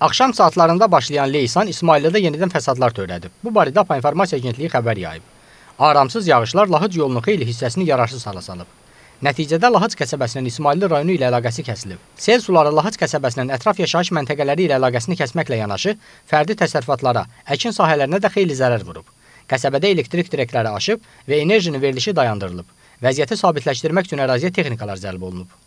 Axşam saatlarında başlayan leysan İsmailiyədə yenidən fəsadlar törədib. Bu barədə APA İnformasiya Agentliyi xəbər yayıb. Aramsız yağışlar Lahıc yolunun xeyli hissəsini yararsız hala salıb. Nəticədə Lahıc qəsəbəsinin İsmailli rayonu ilə əlaqəsi kəsilib. Sel suları Lahıc qəsəbəsinin ətraf yaşayış məntəqələri ilə əlaqəsini kəsməklə yanaşı, fərdi təsərrüfatlara, əkin sahələrinə də xeyli zərər vurub. Qəsəbədə elektrik direkləri aşıb və enerjinin verilişi dayandırılıb. Vəziyyəti sabitləşdirmək üçün əraziyə texnikalar cəlb olunub.